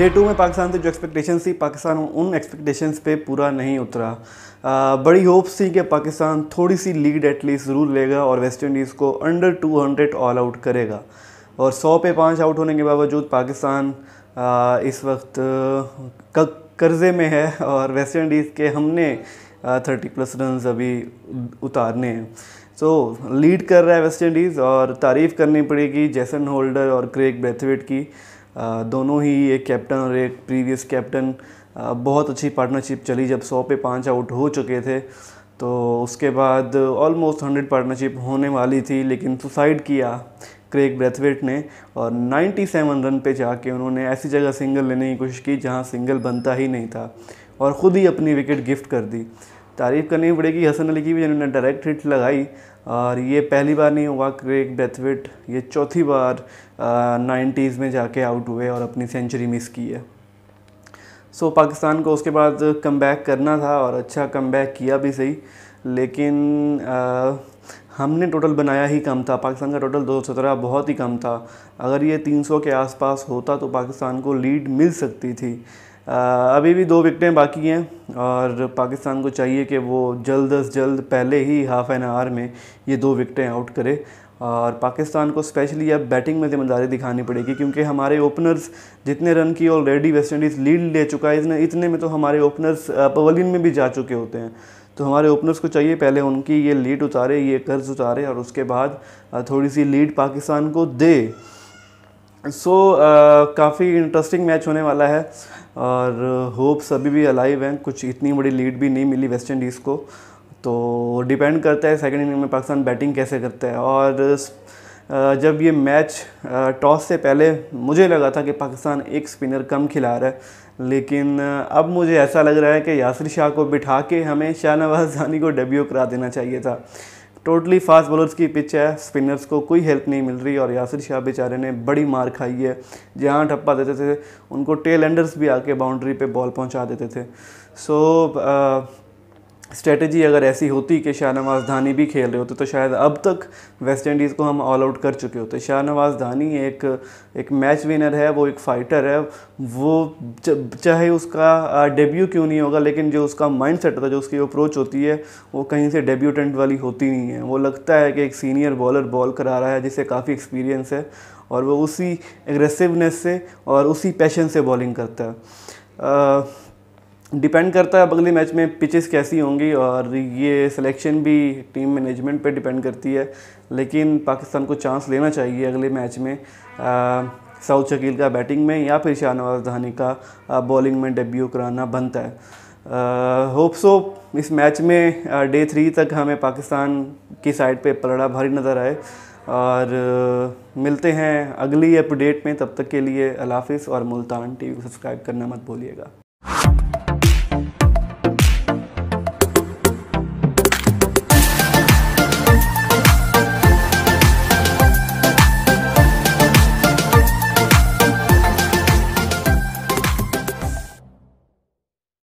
day to में पाकिस्तान से तो जो एक्सपेक्टेशन थी पाकिस्तान उन एक्सपेक्टेशंस पे पूरा नहीं उतरा आ, बड़ी होप्स थी कि पाकिस्तान थोड़ी सी लीड एटलीस्ट ज़रूर लेगा और वेस्ट इंडीज़ को अंडर 200 ऑल आउट करेगा और 100 पे पाँच आउट होने के बावजूद पाकिस्तान आ, इस वक्त कर्जे में है और वेस्ट इंडीज़ के हमने थर्टी प्लस रन अभी उतारने हैं सो so, लीड कर रहा है वेस्ट इंडीज़ और तारीफ़ करनी पड़ेगी जैसन होल्डर और क्रेग ब्रेथवेट की दोनों ही एक कैप्टन और एक प्रीवियस कैप्टन बहुत अच्छी पार्टनरशिप चली जब सौ पे पाँच आउट हो चुके थे तो उसके बाद ऑलमोस्ट हंड्रेड पार्टनरशिप होने वाली थी लेकिन सुसाइड किया क्रेग ब्रेथवेट ने और 97 रन पे जाके उन्होंने ऐसी जगह सिंगल लेने की कोशिश की जहां सिंगल बनता ही नहीं था और ख़ुद ही अपनी विकेट गिफ्ट कर दी तारीफ़ करनी पड़ेगी हसन अली की भी जिन्होंने डायरेक्ट हिट लगाई और ये पहली बार नहीं हुआ क्रेग डेथविट ये चौथी बार नाइन्टीज़ में जाके आउट हुए और अपनी सेंचुरी मिस की है सो so, पाकिस्तान को उसके बाद कम करना था और अच्छा कम किया भी सही लेकिन आ, हमने टोटल बनाया ही कम था पाकिस्तान का टोटल दो बहुत ही कम था अगर ये 300 के आसपास होता तो पाकिस्तान को लीड मिल सकती थी अभी भी दो विकटें बाकी हैं और पाकिस्तान को चाहिए कि वो जल्द अज जल्द पहले ही हाफ़ एन आवर में ये दो विकटें आउट करे और पाकिस्तान को स्पेशली अब बैटिंग में ज़िम्मेदारी दिखानी पड़ेगी क्योंकि हमारे ओपनर्स जितने रन की ऑलरेडी वेस्ट इंडीज़ लीड ले चुका है इसने इतने में तो हमारे ओपनर्स पवलिन में भी जा चुके होते हैं तो हमारे ओपनर्स को चाहिए पहले उनकी ये लीड उतारे ये कर्ज उतारे और उसके बाद थोड़ी सी लीड पाकिस्तान को दे सो so, uh, काफ़ी इंटरेस्टिंग मैच होने वाला है और होप्स अभी भी अलाइव हैं कुछ इतनी बड़ी लीड भी नहीं मिली वेस्ट इंडीज़ को तो डिपेंड करता है सेकेंड इनिंग में पाकिस्तान बैटिंग कैसे करता है और uh, जब ये मैच टॉस uh, से पहले मुझे लगा था कि पाकिस्तान एक स्पिनर कम खिला रहा है लेकिन uh, अब मुझे ऐसा लग रहा है कि यासर शाह को बिठा के हमें शाहनवाज जानी को डेब्यू करा देना चाहिए था टोटली फास्ट बॉलर्स की पिच है स्पिनर्स को कोई हेल्प नहीं मिल रही और यासिर शाह बेचारे ने बड़ी मार खाई है जहाँ ठप्पा देते थे उनको टेल एंडर्स भी आके बाउंड्री पे बॉल पहुंचा देते थे सो so, स्ट्रेटजी अगर ऐसी होती कि शाहनवाज धानी भी खेल रहे होते तो शायद अब तक वेस्ट इंडीज़ को हम ऑल आउट कर चुके होते शाहनवाज धानी एक एक मैच विनर है वो एक फ़ाइटर है वो चाहे उसका डेब्यू क्यों नहीं होगा लेकिन जो उसका माइंड सेट होता है जो उसकी अप्रोच होती है वो कहीं से डेब्यूटेंट वाली होती नहीं है वो लगता है कि एक सीनियर बॉलर बॉल करा रहा है जिसे काफ़ी एक्सपीरियंस है और वो उसी एग्रेसिवनेस से और उसी पैशन से बॉलिंग करता है डिपेंड करता है अब अगले मैच में पिचेस कैसी होंगी और ये सिलेक्शन भी टीम मैनेजमेंट पे डिपेंड करती है लेकिन पाकिस्तान को चांस लेना चाहिए अगले मैच में साउथ शकील का बैटिंग में या फिर शाहनवाज धानी का बॉलिंग में डेब्यू कराना बनता है होप सो इस मैच में डे थ्री तक हमें पाकिस्तान की साइड पे पलड़ा भारी नज़र आए और आ, मिलते हैं अगली अपडेट में तब तक के लिए अलाफिस और मुल्तान टीवी को सब्सक्राइब करना मत भूलिएगा